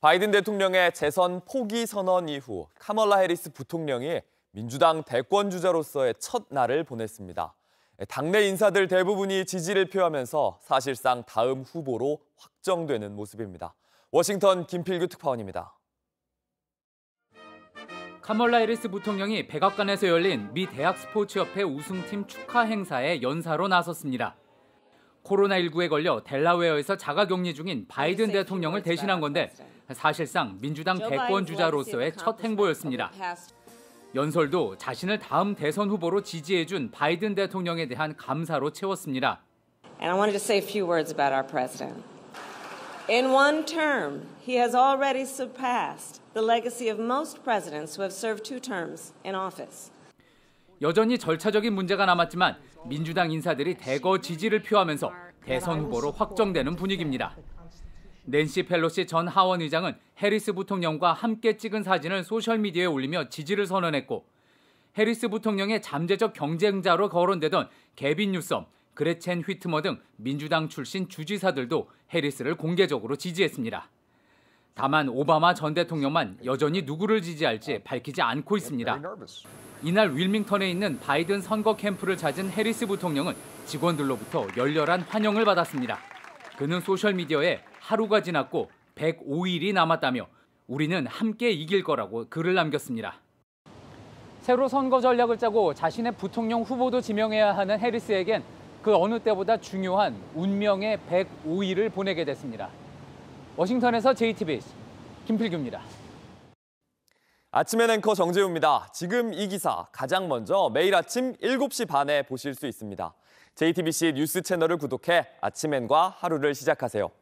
바이든 대통령의 재선 포기 선언 이후 카멀라 해리스 부통령이 민주당 대권 주자로서의 첫 날을 보냈습니다. 당내 인사들 대부분이 지지를 표하면서 사실상 다음 후보로 확정되는 모습입니다. 워싱턴 김필규 특파원입니다. 카멀라 해리스 부통령이 백악관에서 열린 미 대학 스포츠협회 우승팀 축하 행사에 연사로 나섰습니다. 코로나19에 걸려 델라웨어에서 자가격리 중인 바이든 대통령을 대신한 건데 사실상 민주당 대권 주자로서의 첫 행보였습니다. 연설도 자신을 다음 대선 후보로 지지해준 바이든 대통령에 대한 감사로 채웠습니다. And I wanted to say a few words about our president. In one term, he has already surpassed the legacy of most presidents who have served two terms in office. 여전히 절차적인 문제가 남았지만 민주당 인사들이 대거 지지를 표하면서 대선 후보로 확정되는 분위기입니다. 낸시 펠로시 전 하원 의장은 해리스 부통령과 함께 찍은 사진을 소셜미디어에 올리며 지지를 선언했고 해리스 부통령의 잠재적 경쟁자로 거론되던 개빈 뉴섬, 그레첸 휘트머 등 민주당 출신 주지사들도 해리스를 공개적으로 지지했습니다. 다만 오바마 전 대통령만 여전히 누구를 지지할지 밝히지 않고 있습니다. 이날 윌밍턴에 있는 바이든 선거 캠프를 찾은 해리스 부통령은 직원들로부터 열렬한 환영을 받았습니다. 그는 소셜미디어에 하루가 지났고 105일이 남았다며 우리는 함께 이길 거라고 글을 남겼습니다. 새로 선거 전략을 짜고 자신의 부통령 후보도 지명해야 하는 해리스에겐 그 어느 때보다 중요한 운명의 105일을 보내게 됐습니다. 워싱턴에서 JTBC 김필규입니다. 아침의 앵커 정재우입니다. 지금 이 기사 가장 먼저 매일 아침 7시 반에 보실 수 있습니다. JTBC 뉴스 채널을 구독해 아침엔과 하루를 시작하세요.